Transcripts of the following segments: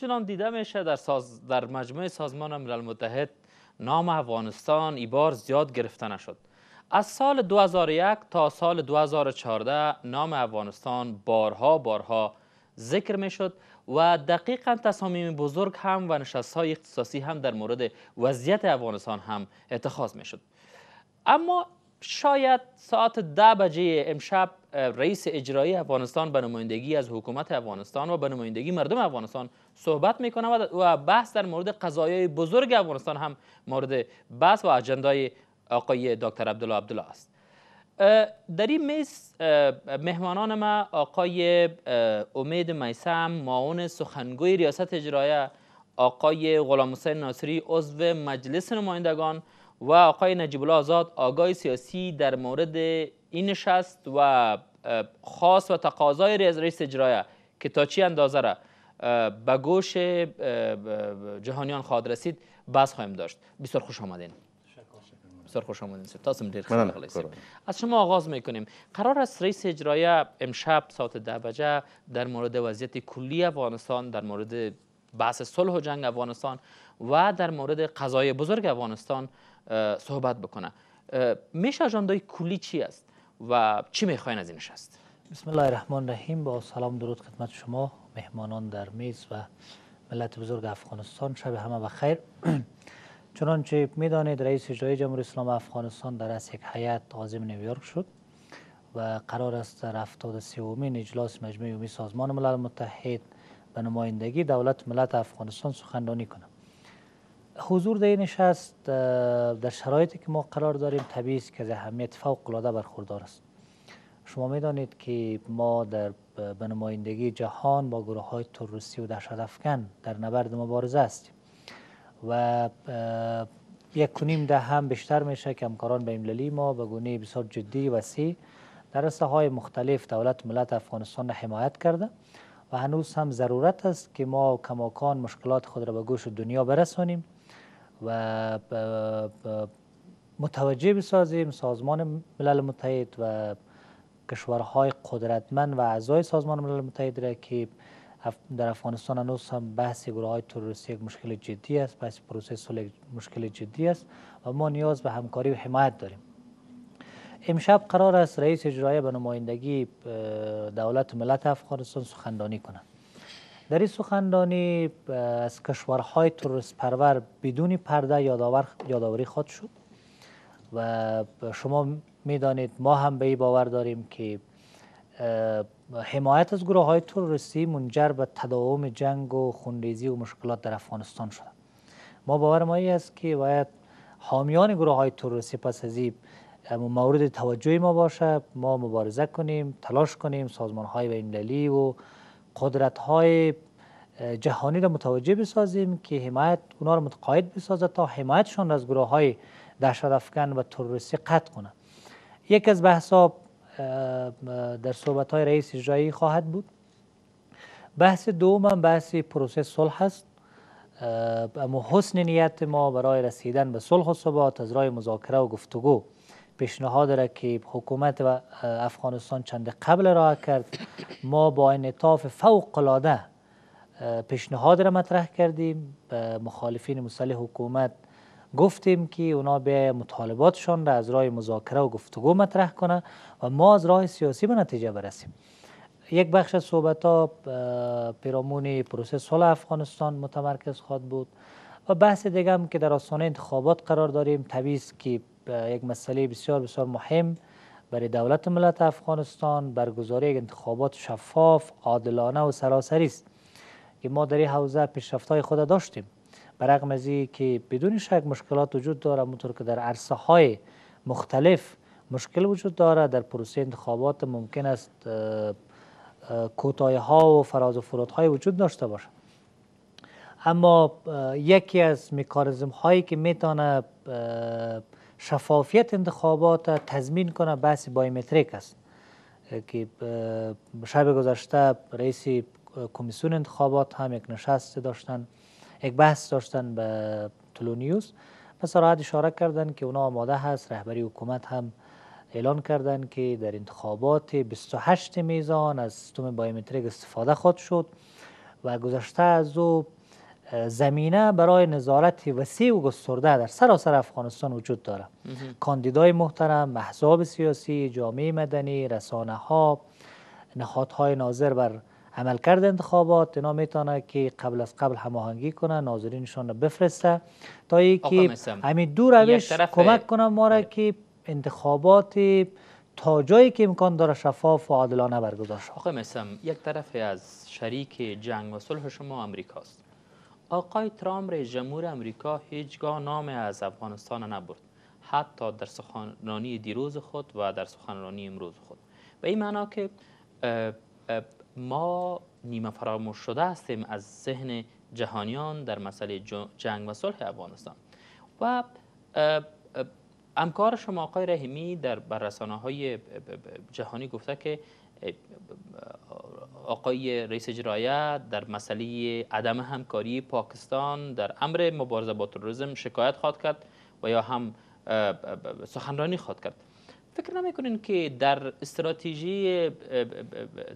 همچنان دیده میشه در, ساز در مجموعه سازمان ملل متحد نام افغانستان ای بار زیاد گرفته نشد از سال 2001 تا سال 2014 نام افغانستان بارها بارها ذکر میشد و دقیقا تصامیم بزرگ هم و نشست های اختصاصی هم در مورد وضعیت افغانستان هم اتخاذ میشد اما شاید ساعت ده بجه امشب رئیس اجرایی افغانستان به نمایندگی از حکومت افغانستان و به نمایندگی مردم افغانستان صحبت میکنم و بحث در مورد قضایای بزرگ افغانستان هم مورد بحث و اجندای آقای دکتر عبدالله عبدالله است در این میز مهمانان ما آقای امید میسم معاون سخنگوی ریاست اجرایه آقای غلام حسین ناصری عضو مجلس نمایندگان و آقای نجیب الله آزاد آگاه سیاسی در مورد این نشست و خاص و تقاضای رئیس اجرایه که تا چی اندازه را به گوش جهانیان خواهد رسید بس خواهیم داشت بسیار خوش آمدین بسیار خوش آمدین سر تاسم دیر از شما آغاز میکنیم قرار است رئیس اجرایه امشب ساعت ده بجه در مورد وضعیت کلی افغانستان در مورد بحث صلح و جنگ افغانستان و در مورد قضای بزرگ افغانستان صحبت بکنه میشه اجاندای کلی چی است و چی میخواین از این نشست بسم الله الرحمن الرحیم با سلام درود خدمت شما مهمانان در میز و ملت بزرگ افغانستان شب همه بخیر چنانچه میدانید رئیس جای جمهوری اسلام افغانستان در از یک حیات عازم نیویورک شد و قرار است در 73 سیومین اجلاس مجمع و سازمان ملل متحد به نمایندگی دولت ملت افغانستان سخنرانی کنه حضور در این نشست در شرایطی که ما قرار داریم طبیعی است که از اهمیت فوق العاده برخوردار است شما میدانید که ما در به نمایندگی جهان با گروه های تروریستی و دهشتافکن در نبرد مبارزه است و یک کنیم ده هم بیشتر میشه که همکاران به المللی ما به گونه بسیار جدی و سی در های مختلف دولت ملت افغانستان را حمایت کرده و هنوز هم ضرورت است که ما کماکان مشکلات خود را به گوش دنیا برسانیم و متوجه بسازیم سازمان ملل متحد و کشورهای قدرتمند و اعضای سازمان ملل متحد را که در افغانستان هنوز هم بحث گروه های تروریستی یک مشکل جدی است بحث پروسه صلح مشکل جدی است و ما نیاز به همکاری و حمایت داریم امشب قرار است رئیس اجرایه به نمایندگی دولت ملت افغانستان سخندانی کنند در این سخندانی از کشورهای تروریست پرور بدون پرده یادآوری خود شد و شما میدانید ما هم به این باور داریم که حمایت از گروه های تروریستی منجر به تداوم جنگ و خونریزی و مشکلات در افغانستان شده ما باور ما است که باید حامیان گروه های تروریستی پس از این مورد توجه ما باشه ما مبارزه کنیم تلاش کنیم سازمان های بین‌المللی و قدرت های جهانی را متوجه بسازیم که حمایت اونا را متقاعد بسازه تا حمایتشان از گروه های دهشت افغان و تروریستی قطع کنند یک از بحثا در صحبت های رئیس اجرایی خواهد بود بحث دوم هم بحث پروسه صلح است اما حسن نیت ما برای رسیدن به صلح و ثبات از راه مذاکره و گفتگو پیشنهاد را که حکومت و افغانستان چند قبل راه کرد ما با انطاف فوق العاده پیشنهاد را مطرح کردیم به مخالفین مسلح حکومت گفتیم که اونا به مطالباتشان را از راه مذاکره و گفتگو مطرح کنه و ما از راه سیاسی به نتیجه برسیم یک بخش از صحبت ها پیرامون پروسه صلح افغانستان متمرکز خواهد بود و بحث دیگه هم که در آستانه انتخابات قرار داریم طبیعیست که یک مسئله بسیار بسیار مهم برای دولت ملت افغانستان برگزاری انتخابات شفاف، عادلانه و سراسری است که ما در این حوزه پیشرفت‌های خود داشتیم برغم از که بدون شک مشکلات وجود داره همونطور که در عرصه های مختلف مشکل وجود داره در پروسه انتخابات ممکن است کوتاه ها و فراز و فرود های وجود داشته باشه اما یکی از میکارزم هایی که میتونه شفافیت انتخابات تضمین کنه بحث بایومتریک است که شب گذشته رئیس کمیسیون انتخابات هم یک نشست داشتن یک بحث داشتن به نیوز به سراحت اشاره کردن که اونا آماده هست رهبری حکومت هم اعلان کردن که در انتخابات 28 میزان از سیستم بایومتریک استفاده خود شد و گذشته از او زمینه برای نظارت وسیع و گسترده در سراسر افغانستان وجود داره کاندیدای محترم احزاب سیاسی جامعه مدنی رسانه ها نهادهای ناظر بر عملکرد انتخابات اینا میتونه که قبل از قبل هماهنگی کنه ناظرینشان رو بفرسته تا ای که همین دو روش کمک کنه ما را بله. که انتخابات تا جایی که امکان داره شفاف و عادلانه برگزار شد آقای مسم یک طرف از شریک جنگ و صلح شما امریکاست آقای ترامپ رئیس جمهور امریکا هیچگاه نام از افغانستان نبرد حتی در سخنرانی دیروز خود و در سخنرانی امروز خود به این معنا که ما نیمه فراموش شده هستیم از ذهن جهانیان در مسئله جنگ و صلح افغانستان و امکار شما آقای رحیمی در بررسانه های جهانی گفته که آقای رئیس جرایه در مسئله عدم همکاری پاکستان در امر مبارزه با تروریسم شکایت خواهد کرد و یا هم سخنرانی خواهد کرد فکر نمیکنین که در استراتژی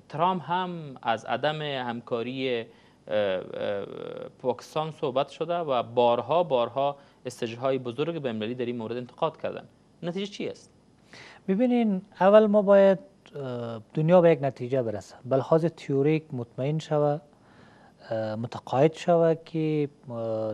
ترام هم از عدم همکاری پاکستان صحبت شده و بارها بارها استجهای بزرگ به امرالی در این مورد انتقاد کردن نتیجه چی است ببینین اول ما باید دنیا به یک نتیجه برسه بلحاظ تیوریک مطمئن شود متقاعد شوه که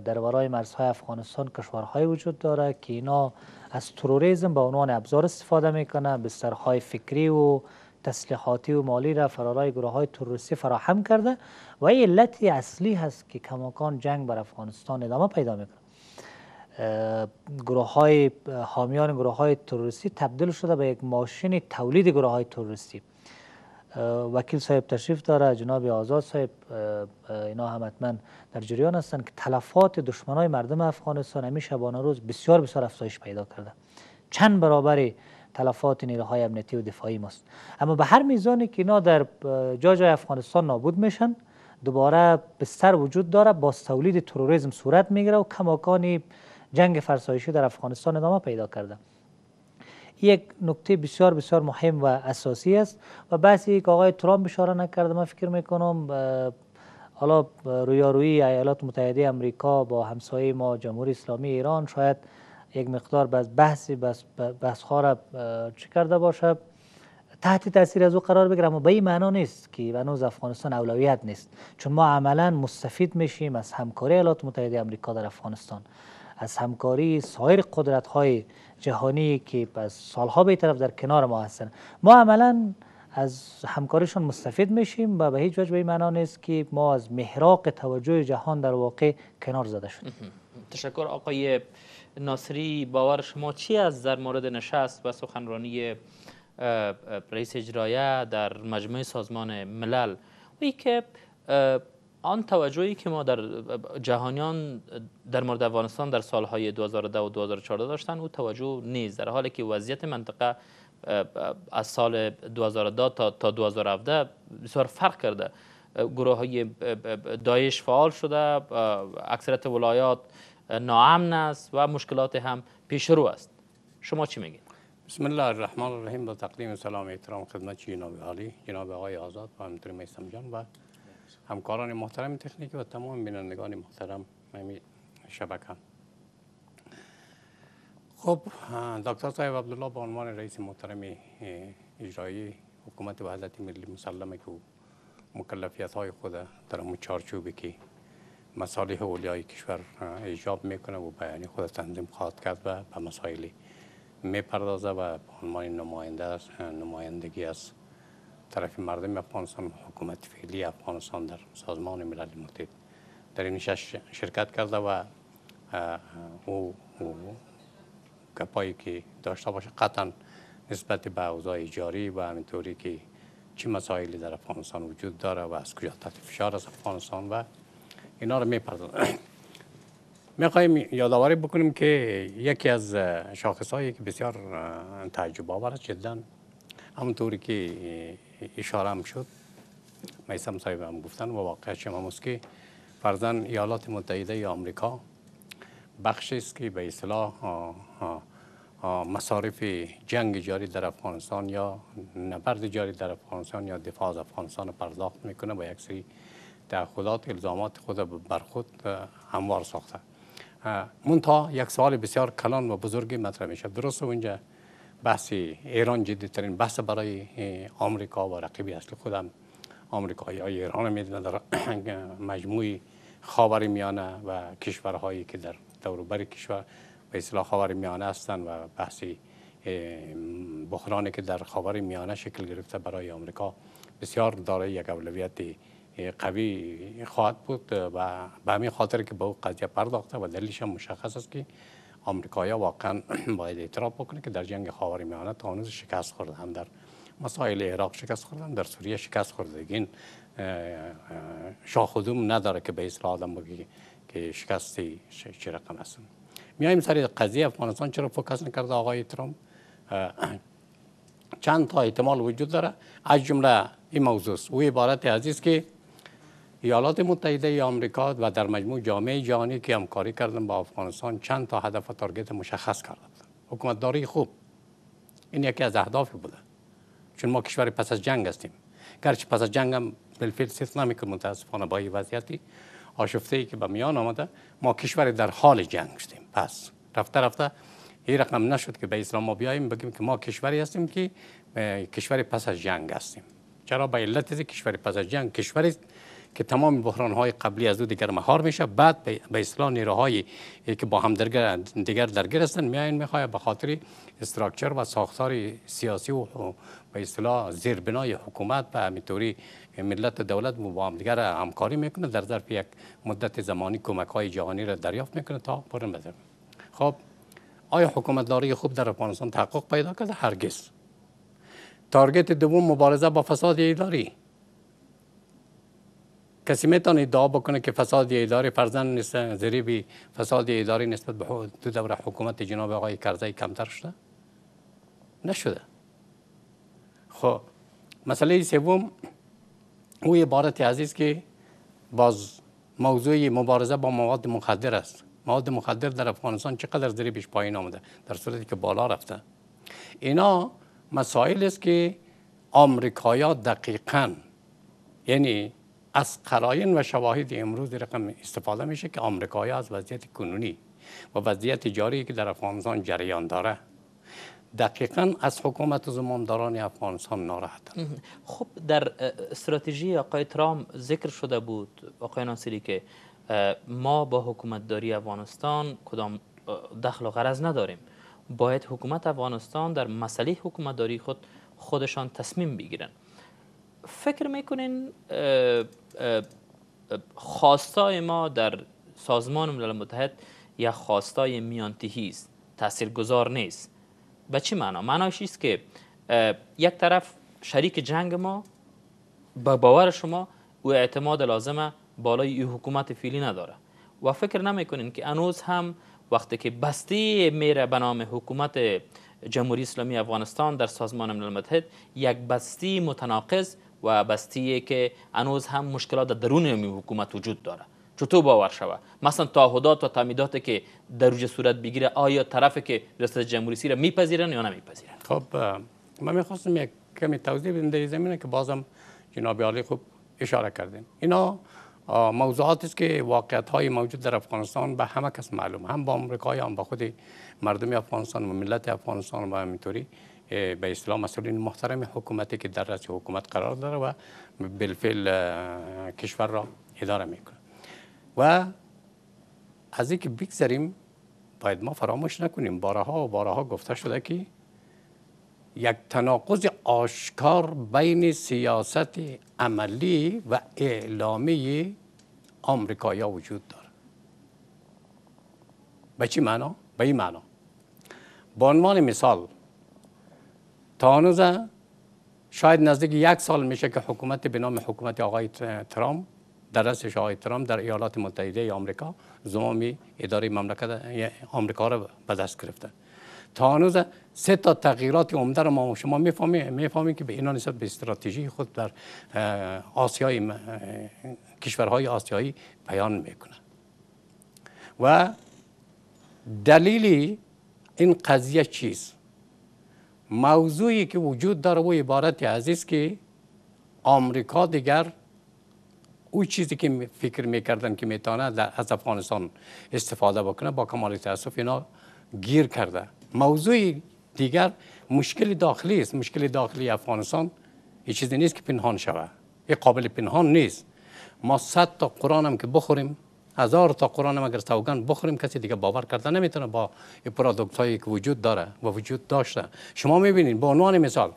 در ورای مرزهای افغانستان کشورهایی وجود داره که اینا از تروریزم به عنوان ابزار استفاده میکنه بسترهای فکری و تسلیحاتی و مالی را فرارای گروه های تروریستی فراهم کرده و یه علت اصلی هست که کماکان جنگ بر افغانستان ادامه پیدا میکنه گروه های حامیان گروه های تروریستی تبدیل شده به یک ماشین تولید گروه های تروریستی وکیل صاحب تشریف داره جناب آزاد صاحب اینا هم حتما در جریان هستن که تلفات دشمنای مردم افغانستان همی شبانه روز بسیار بسیار افزایش پیدا کرده چند برابر تلفات نیروهای امنیتی و دفاعی ماست اما به هر میزانی که اینا در جای جای افغانستان نابود میشن دوباره بستر وجود داره با تولید تروریسم صورت میگیره و کماکان جنگ فرسایشی در افغانستان ادامه پیدا کرده یک نکته بسیار بسیار مهم و اساسی است و بحثی که آقای ترامپ اشاره نکرده من فکر میکنم حالا رویارویی ایالات متحده امریکا با همسایه ما جمهوری اسلامی ایران شاید یک مقدار بس بحثی بس بحث چی کرده باشه تحت تاثیر از او قرار بگیره اما به این معنا نیست که هنوز افغانستان اولویت نیست چون ما عملا مستفید میشیم از همکاری ایالات متحده آمریکا در افغانستان از همکاری سایر قدرت های جهانی که پس سالها به طرف در کنار ما هستند ما عملا از همکاریشون مستفید میشیم و به هیچ وجه به این معنا نیست که ما از محراق توجه جهان در واقع کنار زده شدیم تشکر آقای ناصری باور شما چی از در مورد نشست و سخنرانی رئیس اجرایه در مجموعه سازمان ملل و که آن توجهی که ما در جهانیان در مورد افغانستان در سالهای 2010 و 2014 داشتن او توجه نیست در حالی که وضعیت منطقه از سال 2010 تا 2017 بسیار فرق کرده گروه های دایش فعال شده اکثرت ولایات ناامن است و مشکلات هم پیش است شما چی میگید؟ بسم الله الرحمن الرحیم با تقدیم سلام احترام خدمت جناب عالی جناب آقای آزاد و همینطور میسم جان و همکاران محترم تکنیکی و تمام بینندگان محترم ممی شبکه خب دکتر صاحب عبدالله به عنوان رئیس محترم اجرایی حکومت وحدت ملی مسلمه که مکلفیت های خود در اون چارچوبی که مصالح اولیای کشور ایجاب میکنه و بیانی خود تنظیم خواهد کرد و به مسائلی میپردازه و به عنوان نماینده نمایندگی است. طرف مردم افغانستان و حکومت فعلی افغانستان در سازمان ملل متحد در این شرکت کرده و او, کپایی که داشته باشه قطعا نسبت به اوضاع جاری و همینطوری که چه مسائلی در افغانستان وجود داره و از کجا تحت فشار از افغانستان و اینا رو میپردازم میخوایم یادآوری بکنیم که یکی از شاخص هایی که بسیار تعجب آور جدا همونطوری که اشاره هم شد میسم صاحب هم گفتن و واقعش هم است که فرزن ایالات متحده ای آمریکا بخشی است که به اصلاح مصارف جنگ جاری در افغانستان یا نبرد جاری در افغانستان یا دفاع از افغانستان پرداخت میکنه با یک سری تعهدات الزامات خود بر خود هموار ساخته تا یک سوال بسیار کلان و بزرگی مطرح میشه درست اونجا بحث ایران ترین بحث برای آمریکا و رقیب اصل خودم آمریکایی های ایران میدونه در مجموعی خاوری میانه و کشورهایی که در دوروبر کشور به اصلاح خاور میانه هستند و بحث بحرانی که در خاور میانه شکل گرفته برای آمریکا بسیار دارای یک اولویت قوی خواهد بود و به همین خاطر که به قضیه پرداخته و دلیلش هم مشخص است که آمریکایی‌ها واقعا باید اعتراف بکنه که در جنگ خاورمیانه تا هنوز شکست خورده هم در مسائل عراق شکست خوردن در سوریه شکست خورده این شاخدوم نداره که به اصلاح آدم بگی که شکستی چه رقم است میایم سر قضیه افغانستان چرا فوکس نکرده آقای ترامپ چند تا احتمال وجود داره از جمله این موضوع است او عبارت عزیز که ایالات متحده ای آمریکا و در مجموع جامعه جهانی که همکاری کردن با افغانستان چند تا هدف و تارگت مشخص کرده داری خوب این یکی از اهداف بوده چون ما کشور پس از جنگ هستیم گرچه پس از جنگ هم بالفعل استثنا که متاسفانه با این وضعیتی آشفته ای که به میان آمده ما کشور در حال جنگ شدیم پس رفته رفته این رقم نشد که به اسلام ما بیاییم بگیم که ما کشوری هستیم که کشور پس از جنگ هستیم چرا به علت کشور پس از جنگ کشوری که تمام بحران های قبلی از او دیگر مهار میشه بعد به اصطلاح نیروهایی که با هم درگر دیگر درگیر هستند میاین میخواد به خاطر استراکچر و ساختار سیاسی و به اصطلاح زیربنای حکومت به همینطوری ملت دولت با هم دیگر همکاری میکنه در ظرف یک مدت زمانی کمک های جهانی را دریافت میکنه تا پرن بزن خب آیا حکومت داری خوب در افغانستان تحقق پیدا کرده هرگز تارگت دوم مبارزه با فساد اداری کسی میتونه ادعا بکنه که فساد اداره فرزند نیست بی فساد اداری نسبت به دو دوره حکومت جناب آقای کرزی کمتر شده نشده خب مسئله سوم او عبارت عزیز که باز موضوع مبارزه با مواد مخدر است مواد مخدر در افغانستان چقدر بیش پایین آمده در صورتی که بالا رفته اینا مسائل است که امریکایا دقیقا یعنی از قراین و شواهد امروز رقم استفاده میشه که آمریکایی از وضعیت کنونی و وضعیت جاری که در افغانستان جریان داره دقیقا از حکومت زمامداران افغانستان ناراحت خب در استراتژی آقای ترام ذکر شده بود آقای ناصری که ما با حکومتداری افغانستان کدام دخل و غرض نداریم باید حکومت افغانستان در مسئله حکومتداری خود خودشان تصمیم بگیرن فکر میکنین خواستای ما در سازمان ملل متحد یک خواستای میانتهی است تاثیرگذار نیست به چی معنا معناش است که یک طرف شریک جنگ ما به باور شما او اعتماد لازمه بالای این حکومت فیلی نداره و فکر نمیکنین که انوز هم وقتی که بسته میره به نام حکومت جمهوری اسلامی افغانستان در سازمان ملل متحد یک بستی متناقض و بستی که هنوز هم مشکلات در درون حکومت وجود داره چطور باور شوه مثلا تعهدات و تعمیداتی که در روز صورت بگیره آیا طرف که ریاست جمهوری را میپذیرن یا نمیپذیرن خب من میخواستم یک کمی توضیح بدم در زمینه که بازم جناب عالی خوب اشاره کردیم اینا موضوعات است که واقعیت های موجود در افغانستان به همه کس معلوم هم با آمریکا هم با خود مردم افغانستان و ملت افغانستان و همینطوری به اسلام مسئولین محترم حکومتی که در رأس حکومت قرار داره و بالفعل کشور را اداره میکنه و از اینکه بگذریم باید ما فراموش نکنیم بارها و بارها گفته شده که یک تناقض آشکار بین سیاست عملی و اعلامی آمریکایا وجود داره به چی معنا؟ به این معنا به عنوان مثال تا هنوز شاید نزدیک یک سال میشه که حکومت به نام حکومت آقای ترامپ در دستش آقای ترامپ در ایالات متحده آمریکا زمامی اداره مملکت آمریکا رو به دست گرفته تا هنوز سه تا تغییرات عمده رو ما شما میفهمیم میفهمیم که به اینا نسبت به استراتژی خود در آسیای کشورهای آسیایی بیان میکنه و دلیلی این قضیه چیست موضوعی که وجود داره و عبارت عزیز که آمریکا دیگر او چیزی که فکر میکردن که میتونه از افغانستان استفاده بکنه با کمال تاسف اینا گیر کرده موضوع دیگر مشکل داخلی است مشکل داخلی افغانستان یه چیزی نیست که پنهان شود یه قابل پنهان نیست ما صد تا قرآن هم که بخوریم هزار تا قرآن مگر اگر سوگن بخوریم کسی دیگه باور کرده نمیتونه با پرادکت هایی که وجود داره و وجود داشته شما میبینید به عنوان مثال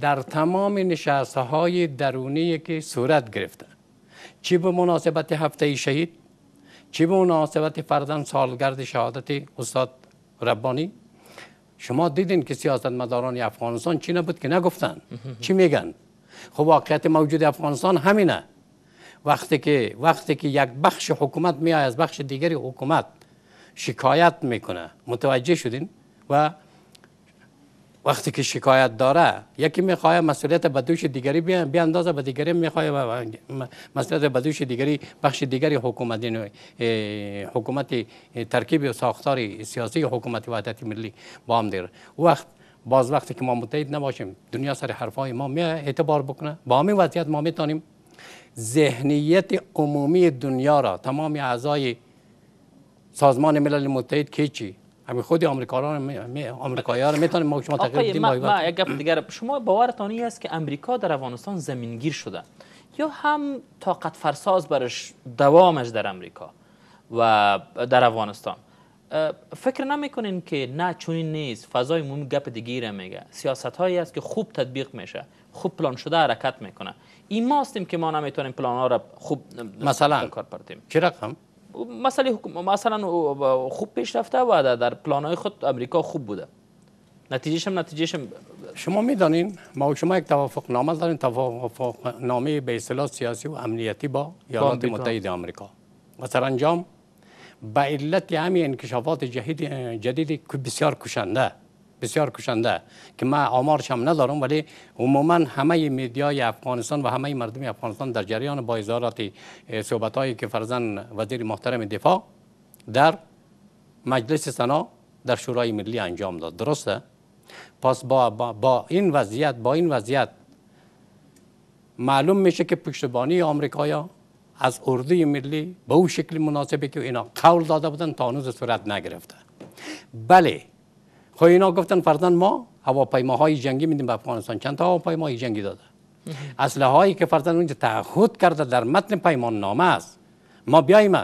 در تمام نشست های درونی که صورت گرفته چی به مناسبت هفته شهید چی به مناسبت فردن سالگرد شهادت استاد ربانی شما دیدین که مداران افغانستان چی نبود که نگفتن چی میگن خب واقعیت موجود افغانستان همینه وقتی که وقتی که یک بخش حکومت میای از بخش دیگری حکومت شکایت میکنه متوجه شدین و وقتی که شکایت داره یکی میخواد مسئولیت به دوش دیگری بیاندازه به دیگری میخواد مسئولیت به دوش دیگری بخش دیگری حکومت حکومتی ترکیب و ساختار سیاسی حکومت وحدت ملی با هم دیر وقت باز وقتی که ما متحد نباشیم دنیا سر حرفای ما می اعتبار بکنه با همین وضعیت ما میتونیم ذهنیت عمومی دنیا را تمام اعضای سازمان ملل متحد که چی همین خود آمریکا آمریکایی ها را میتونیم ما شما تقریبا یک دیگر شما باورتان این است که امریکا در افغانستان زمینگیر شده یا هم طاقت فرساز برش دوامش در امریکا و در افغانستان فکر نمیکنین که نه چونی نیست فضای عمومی گپ هم میگه سیاست هایی است که خوب تطبیق میشه خوب پلان شده حرکت میکنه این ماستیم که ما نمیتونیم پلان ها را خوب مثلا کار پرتیم چه رقم مسئله مثلا خوب پیش رفته و در پلان های خود امریکا خوب بوده نتیجهش هم نتیجهش هم شما میدانین ما و شما یک توافق نامه داریم توافق نامه به اصطلاح سیاسی و امنیتی با ایالات متحده آمریکا و سرانجام به علت همین انکشافات جدیدی که بسیار کشنده بسیار کشنده که ما آمارش هم ندارم ولی عموما همه میدیای افغانستان و همه مردم افغانستان در جریان با اظهارات صحبت هایی که فرزن وزیر محترم دفاع در مجلس سنا در شورای ملی انجام داد درسته پس با, با, این وضعیت با این وضعیت معلوم میشه که پشتبانی آمریکایا از اردوی ملی به او شکل مناسبه که اینا قول داده بودن تا هنوز صورت نگرفته بله خب اینا گفتن فرضاً ما هواپیماهای جنگی میدیم به افغانستان چند تا هواپیمای جنگی داده اسلحه هایی که فرضاً اونجا تعهد کرده در متن پیمان نامه است ما بیایم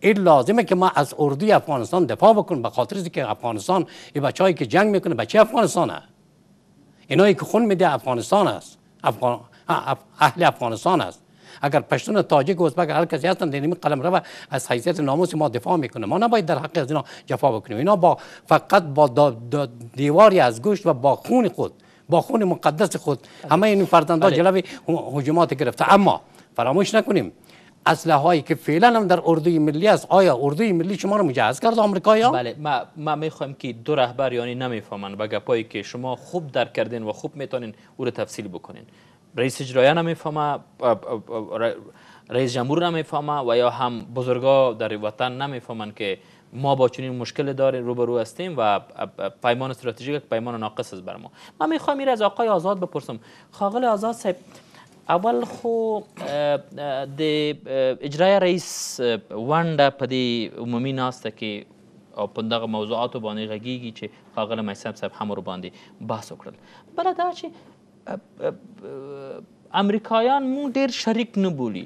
این لازمه که ما از اردو افغانستان دفاع بکنیم به خاطر که افغانستان این بچه‌ای که جنگ میکنه بچه افغانستانه اینایی که خون میده افغانستان است افغان... اهل افغانستان است اگر پشتون تاجیک ازبک هر کسی هستن در این رو از حیثیت ناموس ما دفاع میکنه ما نباید در حق از اینا جفا بکنیم اینا با فقط با دا دیواری از گوشت و با خون خود با خون مقدس خود همه این فرزندان بله. جلوی هجومات گرفته اما فراموش نکنیم اسلحه هایی که فعلا هم در اردوی ملی است آیا اردوی ملی شما رو مجهز کرد آمریکا؟ یا؟ بله ما ما میخوام که دو رهبر یعنی نمیفهمن و گپایی که شما خوب درک کردین و خوب میتونین او رو تفصیل بکنین رئیس اجرایه نمیفهمه رئیس جمهور نمیفهمه و یا هم بزرگا در وطن نمیفهمن که ما با چنین مشکل داریم روبرو هستیم و پیمان استراتژیک پیمان ناقص است بر ما من میخوام این از آقای آزاد بپرسم خاقل آزاد صاحب اول خو د اجرای رئیس ونده په دې عمومی ناسته که موضوعات و بانی موضوعاتو باندې خاقل چې خاقل صاحب رو رو بحث کرد برای دا امریکایان مونږ ډیر شریک نه بولی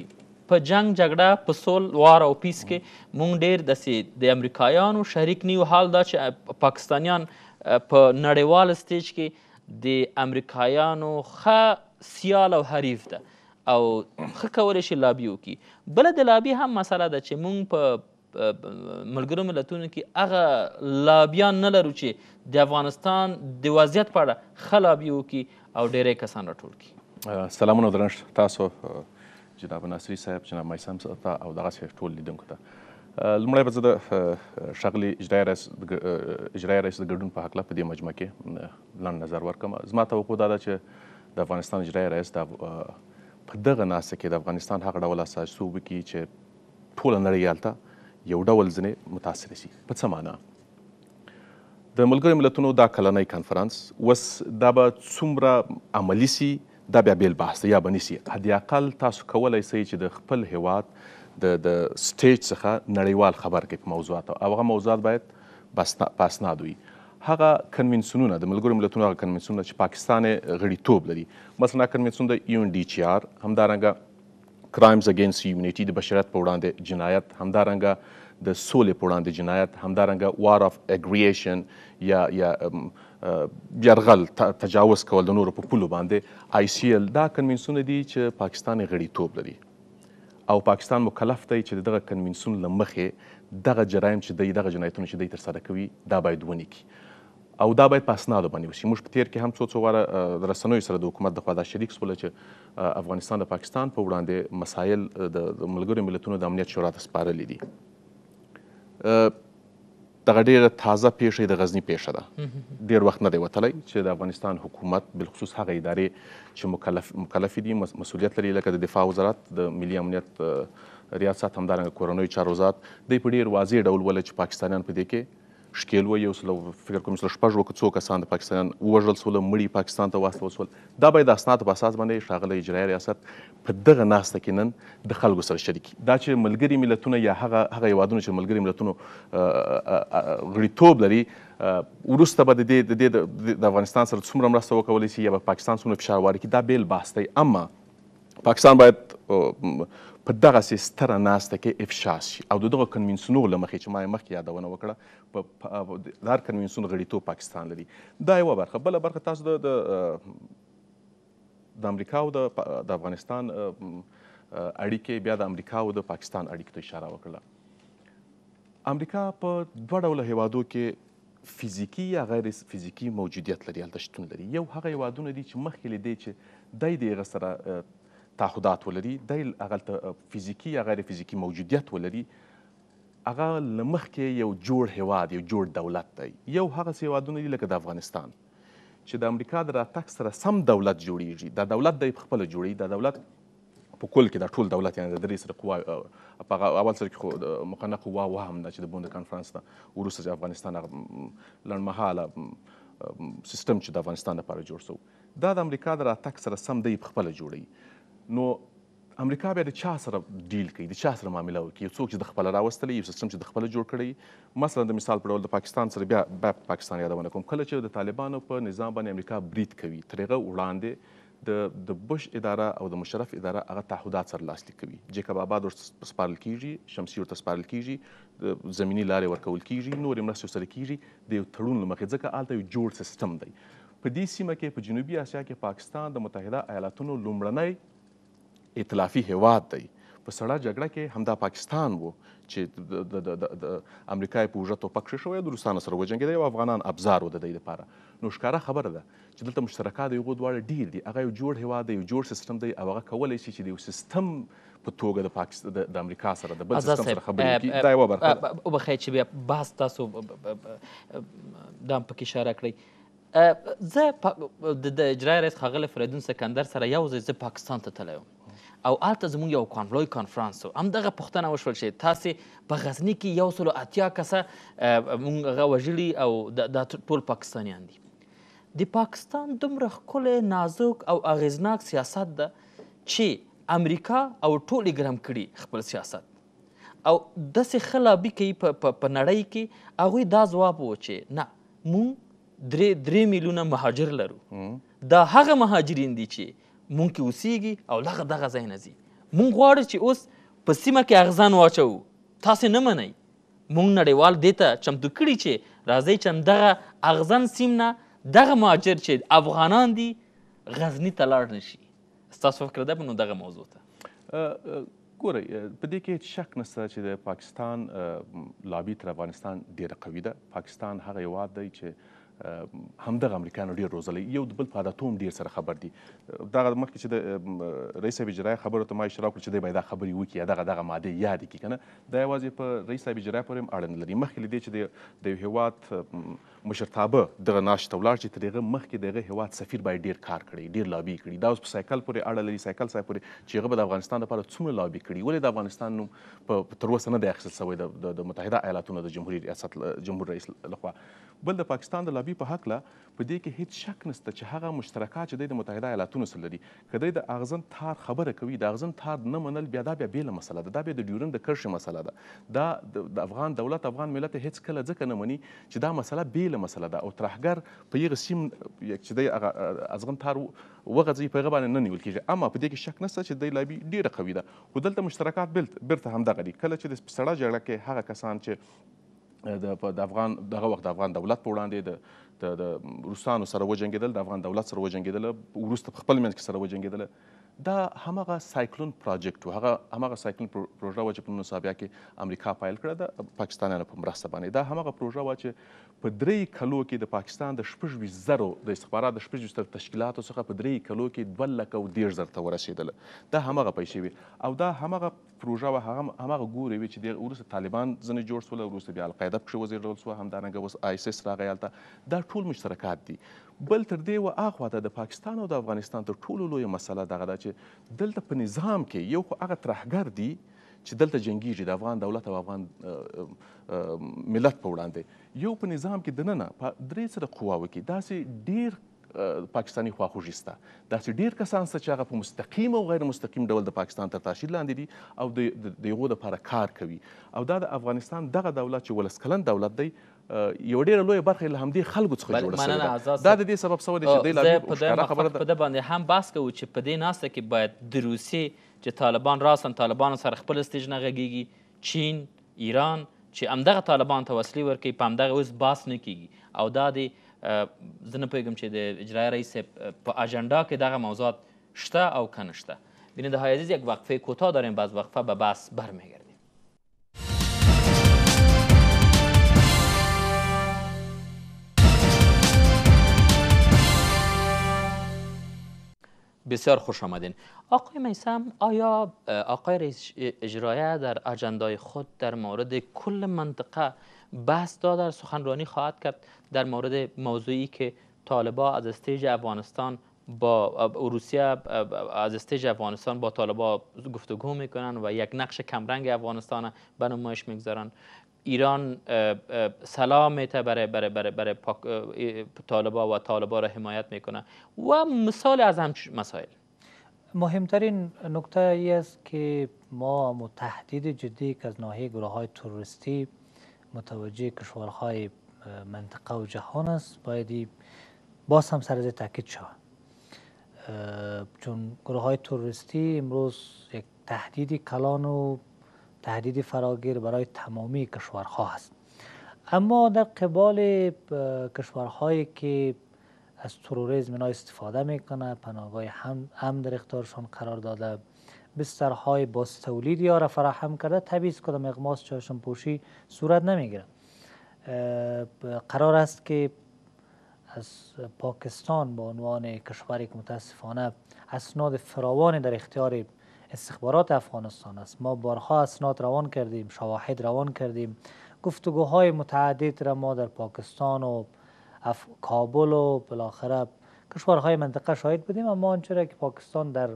په جنگ جګړه په سول وار او پیس کې مونږ ډیر داسې د امریکایانو شریک نه یو حال دا چې پاکستانیان په نړیوال سټیج کې د امریکایانو ښه سیال او حریف ده او ښه کولی شي لابي وکړي بله د لابي هم مسله ده چې مونږ په ملګرو ملتونو کې هغه لابیان نه لرو چې د افغانستان د وضعیت په اړه ښه لابي وکړي او ډیری کسان راټول کړي سلامونه درنښت تاسو جناب ناصری صاحب جناب میسم صاحب ته او دغسې ټول لیدونکو ته لومړی به زه د ښاغلي اجرایي رئیس اجرایي رئیس د ګډون په هکله په دې مجمع کې لنډ نظر ورکړم زما توقع دا ده چې د افغانستان اجرایي رئیس د په دغه ناسه کې د افغانستان هغه ډول اساس وکړي چې ټوله نړۍ هلته یو ډول ځینې متاثر شي په څه معنا د ملګرو ملتونو دا کلنۍ کانفرنس وس دا به څومره عملی سي دا بیا بیل بحث یا به نیسي حداقل تاسو کولی سئ چې د خپل هیواد د د سټیج څخه نړیوال خبر کوي په موضوعات او هغه موضوعات باید په اسناد وي هغه کنوینسیونونه د ملګرو ملتونو هغه کنوینسیونونه چې پاکستان غړیتوب لري مثلا کنوینسیون د یو ان ډي چی آر همدارنګه کرایمز اگینست هیومنټی د بشریت په وړاندې جنایت همدارنګه د سولې په وړاندې جنایت همدارنګه وار اف اګریشن یا یا یرغل تجاوز کول د نورو په پولو باندې آی سی ال دا کنوینسیون دي چې پاکستان غړیتوب لري او پاکستان مکلف دی چې دغه کنوینسیون له مخې دغه جرایم چې دی دغه جنایتونه چې دی ترسره کوي دا باید ونیکي او دا باید په اسنادو باندې وشي موږ په تیر کې هم څو څو واره د رسنیو سره د حکومت د خوا شریک شولو چې افغانستان د پاکستان په وړاندې مسایل د ملګرو ملتونو د امنیت شورا ته سپارلي دي دغه ډیره تازه پیښه د غزنی پیښه ده ډیر وخت نه دی وتلی چې د افغانستان حکومت بالخصوص هغه ادارې چې مکلف مکلف دي مسولیت لري لکه د دفاع وزارت د ملي امنیت ریاست همدارنګه کورنیو چارو وزارت دوی په ډیر واضح ډول ویل چې پاکستانیان په دې کې شکیلو یو سل فکر کوم سل شپږ وک څو کسان د پاکستان وژل سول مړي پاکستان ته واستول سول دا باید د اسناد په اساس باندې شاغله اجرایي ریاست په دغه ناسته کې نن د خلکو سره شریک دا چې ملګری ملتونه یا هغه هغه یوادونه چې ملګری ملتونو غړیتوب لري ورسته به د دې د افغانستان سره څومره مرسته وکولای شي یا به پاکستان څومره فشار واري کړي دا بیل بحث دی اما پاکستان باید په دغسې ستره ناسته کې افشا شي او د دغو کنوینسیونو له مخې چې ما یې مخکې یادونه وکړه په د هر کنوینسیون غړیتوب پاکستان لري دا یوه برخه بله برخه تاسو د د امریکا او د افغانستان اړیکې بیا د امریکا او د پاکستان اړیکو ته اشاره وکړه امریکا په دوه ډوله هیوادو کې فزیکی یا غیر فزیکی موجودیت لري هلته شتون لري یو هغه هیوادونه دي چې مخکې له دې چې دی د هغه سره تعهدات ولري د هغه فزیکی یا غیر فزیکی موجودیت ولري هغه لمخکې یو جوړ هواد یو جوړ دولت دی یو هغه سیوادونه دي لکه د افغانستان چې د امریکا د راتګ سره سم دولت جوړیږي دا دولت دی په خپله جوړي دا دولت په کل کې دا ټول دولت یعنی د درې سره قوا په اول سر کې خو مقننه قوا وهم ده چې د بوند کانفرنس نه وروسته چې افغانستان لنډمهاله سیستم چې د افغانستان لپاره جوړ سو دا د امریکا د راتګ سره سم دی په خپله جوړي نو امریکا بیا د چا سره ډیل کوي د چا سره معامله کوي څوک چې د خپل راوستلې یو سیستم چې د خپل جوړ کړی مثلا د مثال په ډول د پاکستان سره بیا بیا پاکستان یادونه کوم کله چې د طالبانو په نظام باندې امریکا برید کوي ترغه وړاندې د د بش اداره او د مشرف اداره هغه تعهدات سره لاسلیک کوي جیکب آباد ورته سپارل کیږي شمسي ورته سپارل کیږي د زمینی لارې ورکول کیږي نورې مرستې ورسره کیږي د یو تړون له مخې ځکه هلته یو جوړ سیستم دی په دې سیمه کې په جنوبي اسیا کې پاکستان د متحده ایالاتونو لومړنی ائتلافي هیواد دی په سړه جګړه کې همدا پاکستان وو چې د امریکای په اوږه توپک ښه شوی د روسانو سره وجنګېدی او افغانان ابزار و د دوی لپاره نو ښکاره خبره ده چې دلته مشترکات د یوغو دواړه ډیر دي هغه یو جوړ هیواد دی یو جوړ سیستم دی او هغه کولی شي چې د یو سیستم په توګه د پاکستان د امریکا سره د بل سیستم سره خبرې وکړي دا یوه برخه ده وبخیر چې بیا بحث تاسو دا هم پکې اشاره کړئ زه د اجرایي رئیس ښاغلی فریدون سکندر سره یو ځای زه پاکستان ته تللی وم او هلته زموږ یو کان لوی کانفرانس و همدغه پوښتنه وشول چې تاسې په غزنی کې یو سلو اتیا کسه موږ هغه وژلي او دا ټول پاکستانیان دي د پاکستان دومره ښکلی نازک او اغیزناک سیاست ده چې امریکا او ټولې ګرم کړي خپل سیاست او داسې ښه لابي کوي په نړۍ کې هغوی دا ځواب و چې نه مونږ درې درې میلیونه مهاجر لرو دا هغه مهاجرین دي چې مونږ کې اوسیږي او دغه دغه ځای نه ځي مونږ غواړو چې اوس په سیمه کې اغزان واچوو تاسې نه منئ مونږ نړیوال دې ته چمتو کړي چې راځئ چې همدغه اغزن سیم نه دغه مهاجر چې افغانان دي غزني ته لاړ نه شي ستاسو فکر ده نو دغه موضوع ته ګورئ په دې کې شک نشته چې د پاکستان لابي تر افغانستان ډېره قوي ده پاکستان هغه هیواد دی چې همدغه امریکایانو ډیر روزلی یو د بل په عادتو هم ډیر سره خبر دي دغه مخکې چې د رئیس صاحب اجرایه خبرو ته ما اشاره وکړه چې دی باید دا خبرې وکړي یا دغه دغه مادې یادې کړي که نه دا یوازې په رئیس صاحب اجرایه پورې هم اړه نه لري مخکې له دې چې د یو هیواد مشرتابه دغه ناشته ولاړ چې تر هغه مخکې د هغه هیواد سفیر باید ډیر کار کړي ډیر لابي کړي دا اوس په سایکل پورې اړه لري سایکل صاحب پورې چې هغه به د افغانستان لپاره څومره لابي کړي ولې د افغانستان نوم په تر اوسه نه دی اخیستل شوی د متحده ایالاتونو د جمهوریت ریاست جمهور رئیس لخوا بل د پاکستان د ملاوي په حق له په دې کې هیڅ شک نشته چې هغه مشترکات چې د متحده ایالاتونو سره لري کدی د اغزن تار خبره کوي د اغزن تار نه منل بیا دا بیا بیله مسله ده دا بیا د ډیورن د کرښې مسله ده دا د افغان دولت افغان ملت هیڅ کله ځکه نه مني چې دا مسله بیله مسله ده او ترهګر په یغه سیم چې د اغزن تار وغځي په غبان نه نیول کیږي اما په دې کې شک نشته چې د لابي ډیره قوي ده خو دلته مشترکات بیرته هم دغه دي کله چې د سړه جګړه کې هغه کسان چې د افغان دغه وخت د افغان دولت په وړاندې د روسانو سره وجنګېدل د افغان دولت سره وجنګېدل وروسته په خپل منځ کې سره وجنګېدل دا همغه سایکلون پروجیکټ و هغه همغه سایکلون پروژه و چې په نوسابیا کې امریکا پایل کړه ده پاکستانیانو په مرسته باندې دا همغه پروژه و چې په درې کلو کې د پاکستان د شپږویشت زرو د استخبارات د شپږویشت تر تشکیلاتو څخه په درې کلو کې دوه لکه او دېرش زر ته ورسېدله دا همغه پیسې وي او دا همغه پروژه و هغه همغه ګورې وي چې د وروسته طالبان ځنې جوړ شول وروسته بیا القاعده پکښې وزېږول شوه همدارنګه اوس آیسس راغی هلته دا ټول مشترکات دي بل تر دې و اخوا ته د پاکستان او د افغانستان تر ټولو لوی مسله دغه ده چې دلته په نظام کې یو خو هغه ترهګر دي چې دلته جنگیږي د افغان دولت او افغان ملت په وړاندې یو په نظام کې دننه په درې سره قواوو کې داسې ډیر پاکستانی خواخوږي شته داسې ډیر کسان چې هغه په مستقیم او غیر مستقیم ډول د پاکستان تر تاثیر لاندې دي او د یغو لپاره کار کوي او دا د افغانستان دغه دولت چې ولسکلن دولت دی یو ډیره لویه برخه له همدې خلکو څخه جوړه شوې ده دا د دې سبب سوی دی چې دی لا ښکاره خبره ده په ده باندې هم بحث کوو چې په دې ناسته کې باید د روسیې چې طالبان راسن طالبانو سره خپل ستیج نه غږیږي چین ایران چې همدغه طالبان ته وسلې ورکوي په همدغه اوس بحث نه کیږي او دا د زه نه پوهېږم چې د اجرایه رئیس په اجنډا کې دغه موضوعات شته او که نه شته بیننده های عزیز یک وقفه کوتاه داریم بعد وقفه به بحث برمیگردیم بسیار خوش آمدین آقای میسم آیا آقای رئیس اجرایه در اجندای خود در مورد کل منطقه بحث داد در سخنرانی خواهد کرد در مورد موضوعی که طالبا از استیج افغانستان با روسیه از استیج افغانستان با طالبا گفتگو میکنن و یک نقش کمرنگ افغانستان به نمایش میگذارن ایران سلام میته برای, برای, برای, برای طالبا و طالبا را حمایت میکنه و مثال از هم مسائل مهمترین نکته ای است که ما متحدید جدی که از ناحیه گروه های تروریستی متوجه کشورهای منطقه و جهان است باید باز هم سر تاکید شود چون گروه های تروریستی امروز یک تهدیدی کلان و تهدید فراگیر برای تمامی کشورها است اما در قبال کشورهایی که از تروریسم اینا استفاده میکنه پناهگاه هم, هم در اختیارشان قرار داده بسترهای با تولید یا را فراهم کرده تبیز کدام اقماس چاشن پوشی صورت نمیگیره قرار است که از پاکستان به عنوان کشوری که متاسفانه اسناد فراوانی در اختیار استخبارات افغانستان است ما بارها اسناد روان کردیم شواهد روان کردیم گفتگوهای متعدد را ما در پاکستان و کابل و بالاخره کشورهای منطقه شاهد بودیم اما آنچه که پاکستان در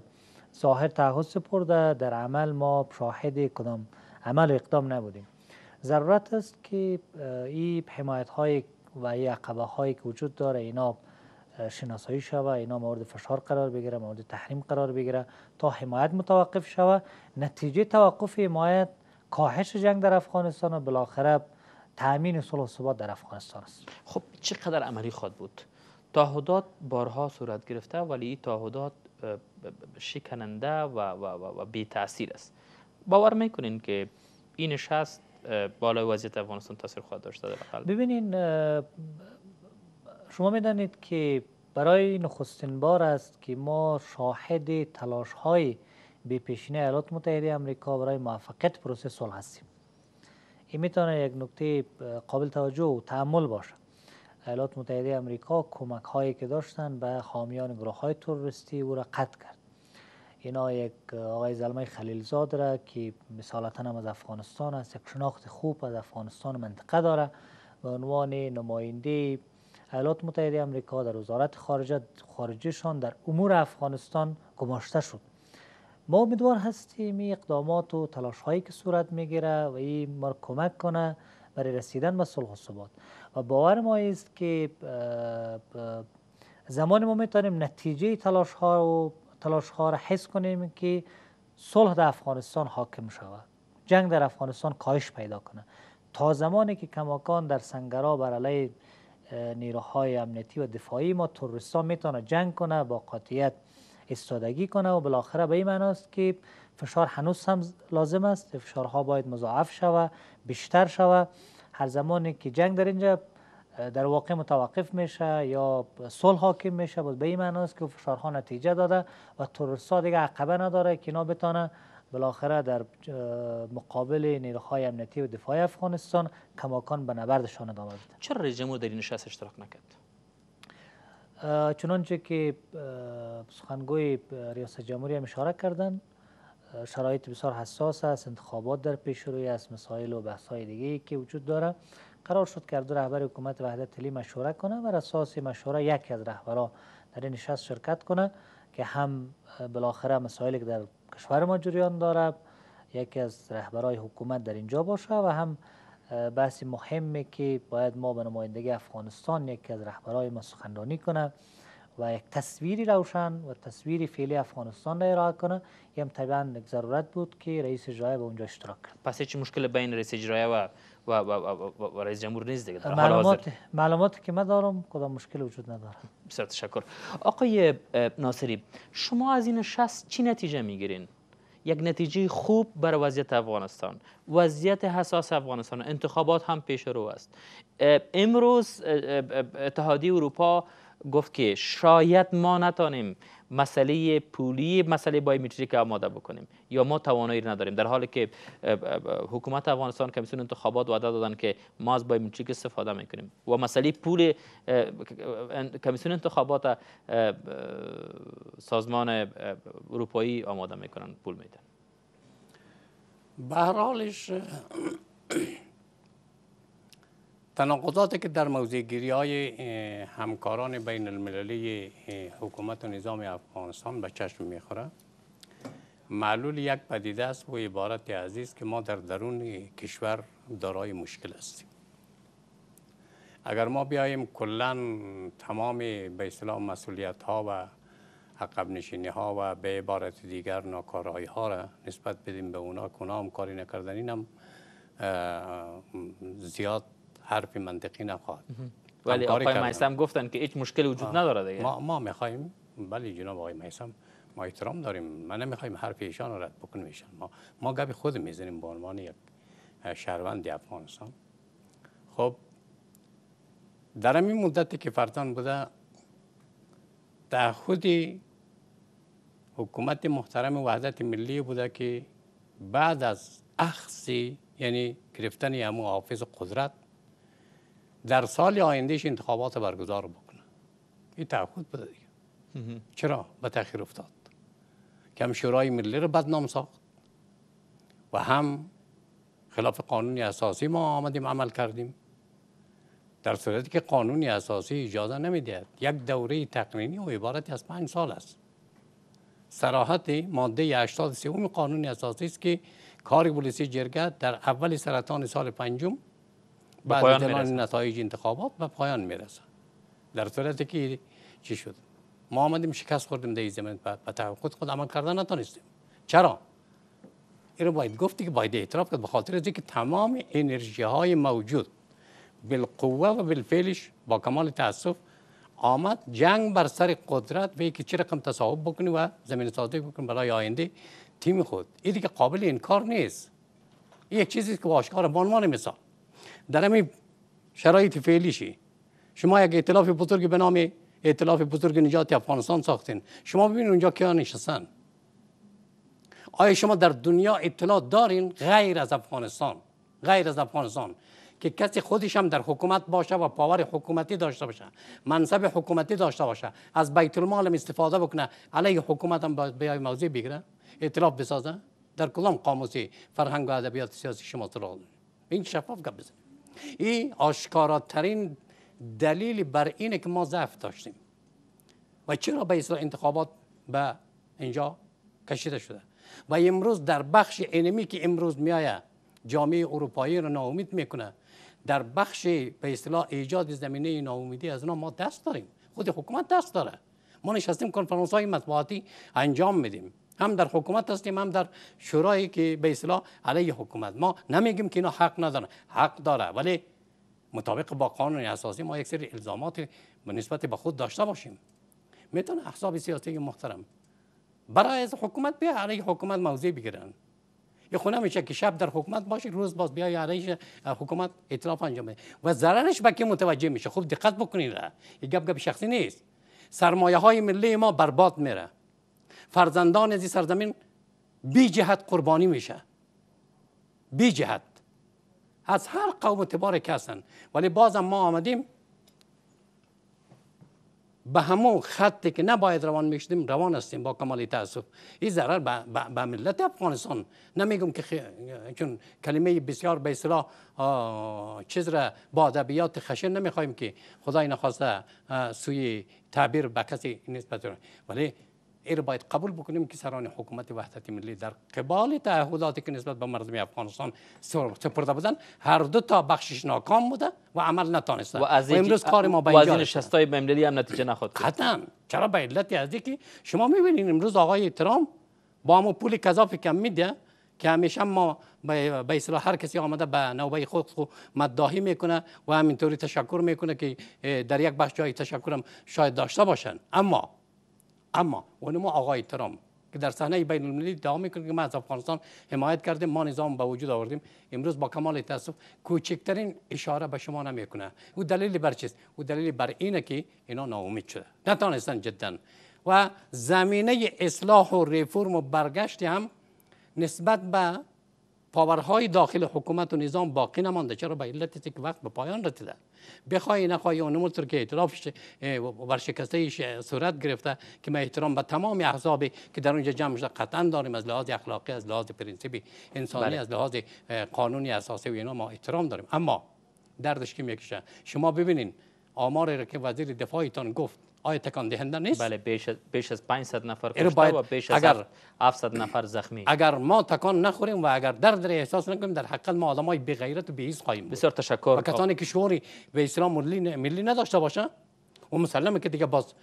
ظاهر تعهد سپرده در عمل ما شاهد کدام عمل و اقدام نبودیم ضرورت است که این حمایت های و این عقبه هایی که وجود داره اینا شناسایی شوه اینا مورد فشار قرار بگیره مورد تحریم قرار بگیره تا حمایت متوقف شوه نتیجه توقف حمایت کاهش جنگ در افغانستان و بالاخره تامین صلح و ثبات در افغانستان است خب چقدر عملی خود بود تعهدات بارها صورت گرفته ولی این تعهدات شکننده و, و, و, و بی تاثیر است باور میکنین که این نشست بالای وضعیت افغانستان تاثیر خواهد داشت ببینین شما میدانید که برای نخستین بار است که ما شاهد تلاش های به پیشینه ایالات متحده امریکا برای موفقیت پروسه صلح هستیم این میتونه یک نکته قابل توجه و تعمل باشه ایالات متحده امریکا کمک هایی که داشتن به خامیان گروه های تروریستی او را قطع کرد اینا یک آقای زلمه خلیلزاد را که مثالتا هم از افغانستان است یک شناخت خوب از افغانستان منطقه داره به عنوان نماینده ایالات متحده آمریکا در وزارت خارجه خارجشان در امور افغانستان گماشته شد ما امیدوار هستیم این اقدامات و تلاش هایی که صورت میگیره و این ما کمک کنه برای رسیدن به صلح و ثبات و باور ما است که زمان ما میتونیم نتیجه تلاش ها و تلاش ها را حس کنیم که صلح در افغانستان حاکم شود جنگ در افغانستان کاهش پیدا کنه تا زمانی که کماکان در سنگرا بر علیه نیروهای امنیتی و دفاعی ما تروریستا میتونه جنگ کنه با قاطعیت استادگی کنه و بالاخره به این معناست که فشار هنوز هم لازم است فشارها باید مضاعف شوه بیشتر شوه هر زمانی که جنگ در اینجا در واقع متوقف میشه یا صلح حاکم میشه به این معنی است که فشارها نتیجه داده و تروریستا دیگه عقبه نداره که اینا بالاخره در مقابل نیروهای امنیتی و دفاع افغانستان کماکان به نبردشان ادامه بده چرا رئیس جمهور در این نشست اشتراک نکرد چنانچه که سخنگوی ریاست جمهوری هم اشاره کردن شرایط بسیار حساس است انتخابات در پیش روی است مسائل و بحث های دیگه که وجود داره قرار شد که دو رهبر حکومت وحدت ملی مشوره کنه و اساس مشوره یکی از رهبرا در این نشست شرکت کنه که هم بالاخره مسائلی که در کشور ما جریان داره یکی از رهبرای حکومت در اینجا باشه و هم بحث مهمی که باید ما به نمایندگی افغانستان یکی از رهبرای ما سخنرانی کنه و یک تصویری روشن و تصویر فعلی افغانستان را ارائه کنه هم طبعا ضرورت بود که رئیس اجرایه به اونجا اشتراک کنه پس چه مشکل بین رئیس اجرایه و و, و, و, رئیس جمهور نیست دیگه معلومات که من دارم کدام مشکل وجود نداره بسیار تشکر آقای ناصری شما از این نشست چی نتیجه میگیرین یک نتیجه خوب بر وضعیت افغانستان وضعیت حساس افغانستان انتخابات هم پیش رو است امروز اتحادیه اروپا گفت که شاید ما نتانیم مسئله پولی مسئله بایومتریک آماده بکنیم یا ما توانایی نداریم در حالی که حکومت افغانستان کمیسیون انتخابات وعده دادن که ما از بایومتریک استفاده میکنیم و مسئله پول کمیسیون انتخابات سازمان اروپایی آماده میکنن پول میدن به تناقضاتی که در موضع گیری های همکاران بین المللی حکومت و نظام افغانستان به چشم میخوره معلول یک پدیده است و عبارت عزیز که ما در درون کشور دارای مشکل هستیم اگر ما بیاییم کلا تمام به اسلام مسئولیت ها و عقب نشینی ها و به عبارت دیگر ناکارهای ها را نسبت بدیم به اونا که اونا هم کاری نکردن هم زیاد حرف منطقی نخواهد ولی آقای میسم گفتن که هیچ مشکل وجود نداره ما ما میخوایم بله جناب آقای میسم ما احترام داریم ما نمیخوایم حرف ایشان رو رد بکنیم ما ما گپ خود میزنیم به عنوان یک شهروند افغانستان خب در این مدتی که فردان بوده خود حکومت محترم وحدت ملی بوده که بعد از اخسی یعنی گرفتن امو حافظ قدرت در سال آیندهش انتخابات برگزار بکنه این تعهد بده چرا به تاخیر افتاد کم شورای ملی رو بدنام ساخت و هم خلاف قانون اساسی ما آمدیم عمل کردیم در صورتی که قانون اساسی اجازه نمیدهد یک دوره تقنینی و عبارتی از پنج سال است سراحت ماده 83 قانون اساسی است که کار پلیسی جرگه در اول سرطان سال پنجم به پایان نتایج انتخابات به پایان میرسن در صورتی که چی شد ما آمدیم شکست خوردیم در زمین به تحقیق خود عمل کردن نتونستیم چرا اینو باید گفتی که باید اعتراف کرد به خاطر اینکه تمام انرژی های موجود بالقوه و بالفعلش با کمال تاسف آمد جنگ بر سر قدرت به که چه رقم تصاحب بکنی و زمین سازی بکنی برای آینده تیم خود این دیگه قابل انکار نیست یک چیزی که با آشکار به مثال در همین شرایط فعلی شی شما یک ائتلاف بزرگ به نام ائتلاف بزرگ نجات افغانستان ساختین شما ببینید اونجا کیا نشستن آیا شما در دنیا اطلاع دارین غیر از افغانستان غیر از افغانستان که کسی خودش هم در حکومت باشه و پاور حکومتی داشته باشه منصب حکومتی داشته باشه از بیت المال استفاده بکنه علیه حکومت هم بیای موضوع بگیره اطلاف بسازه در کلام قاموسی فرهنگ و ادبیات سیاسی شما سراغ این شفاف گپ این آشکاراترین دلیل بر اینه که ما ضعف داشتیم و چرا به اصلاح انتخابات به اینجا کشیده شده و امروز در بخش انمی که امروز میایه جامعه اروپایی رو ناامید میکنه در بخش به اصطلاح ایجاد زمینه ناامیدی از اونا ما دست داریم خود حکومت دست داره ما نشستیم کنفرانس های مطبوعاتی انجام میدیم هم در حکومت هستیم هم در شورایی که به اصطلاح علیه حکومت ما نمیگیم که اینا حق ندارن حق داره ولی مطابق با قانون اساسی ما یک سری الزامات نسبت به خود داشته باشیم میتونه احزاب سیاسی محترم برای از حکومت بیا علیه حکومت موضع بگیرن یه خونه میشه که شب در حکومت باشه روز باز بیای علیه حکومت اطلاف انجام بده و ضررش به کی متوجه میشه خوب دقت بکنید یه گپ گپ شخصی نیست سرمایه های ملی ما برباد میره فرزندان از سرزمین بی جهت قربانی میشه بی جهت از هر قوم تبار که هستن ولی بازم ما آمدیم به همون خطی که نباید روان میشدیم روان هستیم با کمال تاسف این ضرر به ملت افغانستان نمیگم که خی... چون کلمه بسیار به اصطلاح چیز را با ادبیات خشن نمیخوایم که خدای نخواسته سوی تعبیر به کسی نسبت ولی ای رو باید قبول بکنیم که سران حکومت وحدت ملی در قبال تعهداتی که نسبت به مردم افغانستان سپرده بودن هر دو تا بخشش ناکام بوده و عمل نتانستن و, از امروز کار ما به اینجا نشستای مملی هم نتیجه نخواد قطعا چرا به علت از اینکه شما میبینید امروز آقای ترامپ با همو پول کذافی کم میده که همیشه ما به اصطلاح هر کسی آمده به نوبه خود خو مدداهی میکنه و همینطوری تشکر میکنه که در یک بخش جایی تشکرم شاید داشته باشن اما اما اونما آقای ترامپ که در صحنه بین المللی ادعا میکنه که ما از افغانستان حمایت کردیم ما نظام به وجود آوردیم امروز با کمال تاسف کوچکترین اشاره به شما نمیکنه او دلیل بر چیست او دلیل بر اینه که اینا ناامید شده نتانستن جدا و زمینه اصلاح و ریفورم و برگشت هم نسبت به پاورهای داخل حکومت و نظام باقی نمانده چرا به علت که وقت به پایان رسیده بخوای نخواهی اون که اعتراف ورشکسته صورت گرفته که ما احترام به تمام احزاب که در اونجا جمع شده قطعا داریم از لحاظ اخلاقی از لحاظ پرینسیپی انسانی بله. از لحاظ قانونی اساسی و اینا ما احترام داریم اما دردش که میکشه شما ببینین آماری که وزیر دفاعتان گفت آیا تکان دهنده نیست بله بیش از بیش از 500 نفر کشته و بیش از 700 نفر زخمی اگر ما تکان نخوریم و اگر درد را احساس نکنیم در حقیقت ما آدمای بی غیرت و بی قایم بسیار تشکر و کسانی که شعوری به اسلام ملی ملی نداشته باشن و مسلمه که دیگه باز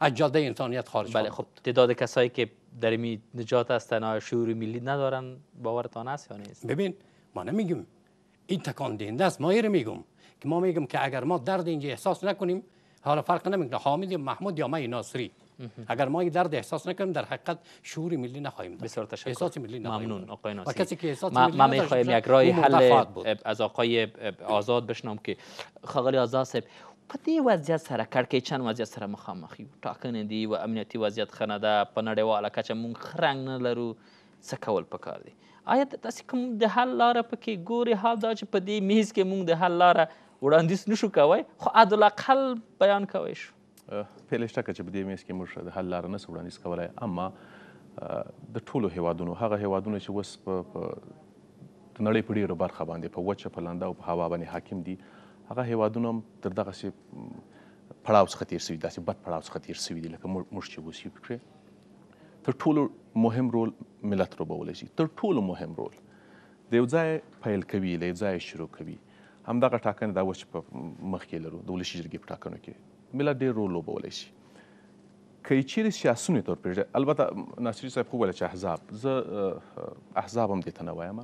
از جاده انسانیت خارج بله خب تعداد کسایی که در می نجات هستن شعور ملی ندارن باورتان هست یا نیست ببین ما نمیگیم این تکان دهنده است ما میگم که ما میگم که اگر ما درد اینجا احساس نکنیم حالا فرق نمیکنه حامد یا محمود یا من ناصری اگر ما این درد احساس نکنیم در حقیقت شعور ملی نخواهیم داشت بسیار تشکر احساس ملی نخواهیم ممنون آقای ناصری کسی که احساس ما, ملی ما میخواهیم یک راه حل از آقای آزاد بشنم که خاغلی آزاد صاحب په دې وضعیت سره کړکېچن وضعیت سره مخامخ یو ټاکنې دي و امنیتي وضعیت ښه نه ده په نړیواله کچه موږ خرنګ نه لرو څه کول پکار دي آیا تاسې کوم د حل لاره پکې ګورې حال دا چې په دې میز کې موږ د حل لاره وړاندیز نشو کوی خو عدالاقل بیان کوی شو پیلې شته که چې په دې میز کې موږ د حل لاره نسو وړاندیز کولی اما د ټولو هیوادونو هغه هیوادونه چې اوس په نړۍ په ډېرو برخه باندې په وچه په لنده او په هوا باندې حاکم دي هغه هیوادونه هم تر دغسې پړاو څخه تیر سوي داسې بد پړاو څخه تیر سوي دي لکه موږ چې اوس یو پکښې تر ټولو مهم رول ملت لوبولی شي تر ټولو مهم رول د یو ځای پیل کوي له یو ځای شروع کوي همدغه ټاکنې دا وس په مخ کې لرو د ولسي جرګې په ټاکنو کې ملت ډېر رول لوبولی شي که یې چیرې سیاسونې طور پرېږدي البته ناصري صاحب خو ویله چې احزاب زه احزاب هم دې ته نه وایم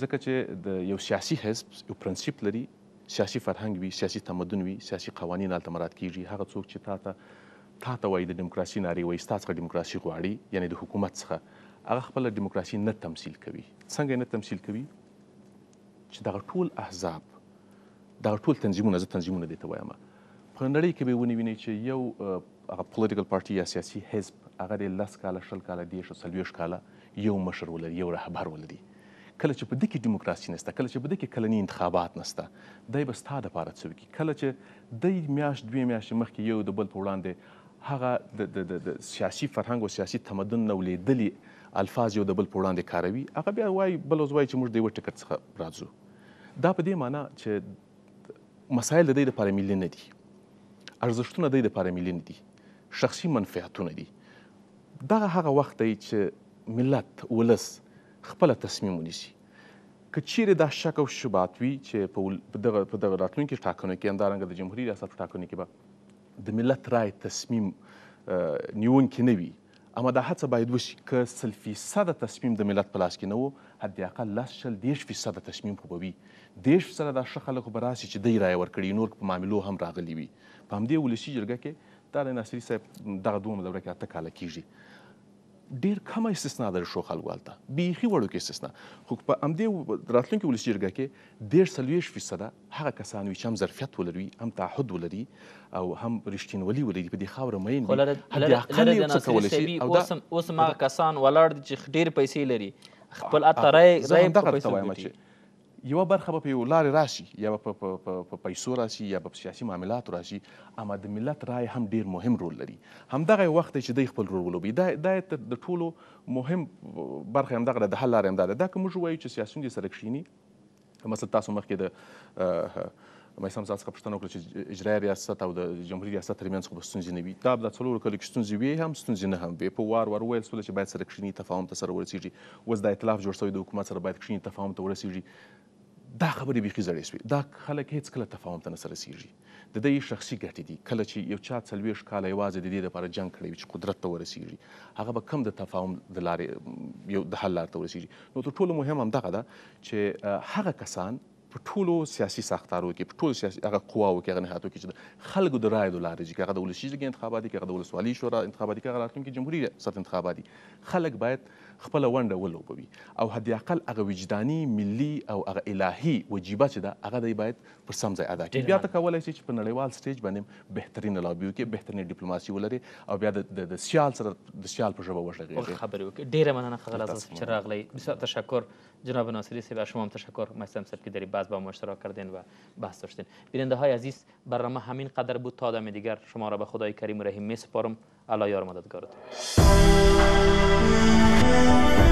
ځکه چې د یو سیاسي حزب یو پرنسیپ لري سیاسي فرهنګ وي سیاسي تمدن وي سیاسي قوانین هلته مراد کیږي هغه څوک چې تا ته تا ته وایي د ډیموکراسي نارې وایي ستا څخه ډیموکراسي غواړي یعنې د حکومت څخه هغه خپله ډیموکراسي نه تمثیل کوي څنګه نه تمثیل کوي چې دغه ټول احزاب دا ټول تنظیمونه زه تنظیمونه دي ته وایم په نړۍ کې به ونی ویني چې یو هغه پولیټیکل پارټي یا سیاسي حزب هغه د لس کاله شل کاله دېرش څلوېښت کاله یو مشر ولري یو رهبر ولري کله چې په دې کې دیموکراسي نشته کله چې په دې کې کلنی انتخابات نشته دای به ستا دپاره څه وکړي کله چې دی میاشت دوې میاشتې مخکې یو د بل په وړاندې هغه د سیاسي فرهنګ او سیاسي تمدن نه ولیدلي الفاظ یو د بل په وړاندې کاروي هغه بیا وایي بل اوس وایي چې موږ د یوه ټکټ څخه راځو دا په دې معنا چې مسایل د دې لپاره ملي نه دي ارزښتونه د دې لپاره ملي نه دي شخصي منفعتونه دي دا هغه وخت دی چې ملت ولس خپل تصمیم ونیسي که چیرې دا شک او شبات وي چې په دغه په دغه راتلونکي ټاکنو کې همدارنګه د جمهوري ریاست ټاکنو کې به د ملت رای تصمیم نیونکي نه وي اما دا هڅه باید وشي که سل فیصده تصمیم د ملت په لاس کې نه و حداقل لس شل دېرش فیصده تصمیم خو به وي دیش سره دا ښه خلک به راشي چې دی رایه ورکړي نور په معاملو هم راغلي وي په همدې ولسي جرګه کې دا د ناصري صاحب دغه دومره دوره کې اته کاله کیږي ډیر کم استثنا در شو خلکو هلته بیخي وړو کې استثنا خو په همدې راتلونکي ولسي جرګه کې دېرش څلوېښت فیصده هغه کسان وي چې هم ظرفیت ولري هم تعهد ولري او هم رښتینولي ولري په دې خاوره مین وي اوس هم هغه کسان ولاړ دي چې ډېر پیسې لري خپل اته رای رای په پیسو یوه برخه به په یو لارې راشي یا به په پیسو راشي یا به په سیاسي معاملاتو راشي اما د ملت رای هم ډیر مهم رول لري همدغه یو وخت دی چې دی خپل رول ولوبي دا دا د ټولو مهم برخه همدغه ده د حل لاره همدا ده دا که موږ وایو چې سیاسیون دې سره کښیني مثلا تاسو مخکې د مېسم ځان څخه پوښتنه وکړه چې اجرایي ریاست او د جمهوریت ریاست ترمنځ خو به ستونزې نه وي دا د څلورو کلو کې ستونزې وي هم ستونزې نه هم وي په وار وار ویل سوله چې باید سره کښیني تفاهم ته سره ورسیږي اوس دا اطلاف جوړ شوی د حکومت سره باید کښیني تفاهم ته ورسیږي دا خبرې بيخي زړې شوې دا خلک هیڅ کله تفاهم ته نه سره سیږي د دې شخصي ګټې دي کله چې یو چا څلوېښت کاله یوازې د دې لپاره جنګ کړی چې قدرت ته ورسیږي هغه به کم د تفاهم د لارې یو د حل لار ته ورسیږي نو تر ټولو مهم همدغه ده چې هغه کسان په ټولو سیاسي ساختارو کې په ټولو سیاسي هغه قواو کې هغه نهادو کې چې خلکو د رایو د لارې چې هغه د ولسي جرګې انتخابات دي که هغه د ولسوالۍ شورا انتخابات دي که هغه راتلونکي جمهوري ریاست انتخابات دي خلک باید خپل ونډه ولوبوي او حداقل هغه وجداني ملي او هغه الهي وجیبه چې ده هغه دی باید پر سم ځای ادا کړي بیا ته کولای شي چې په نړیوال سټیج باندې بهترین لابیو کې بهترین ډیپلوماسي ولري او بیا د سیال سره د سیال په ژبه وغږیږي خبرې وکړي ډیره مننه خغل از چې راغلی بسیار تشکر جناب ناصری سیب شما هم تشکر مستم سب که در بحث با ما اشتراک کردین و بحث داشتین بیننده های عزیز برنامه همین قدر بود تا آدم دیگر شما را به خدای کریم و رحیم می سپارم الله یار مددگارتون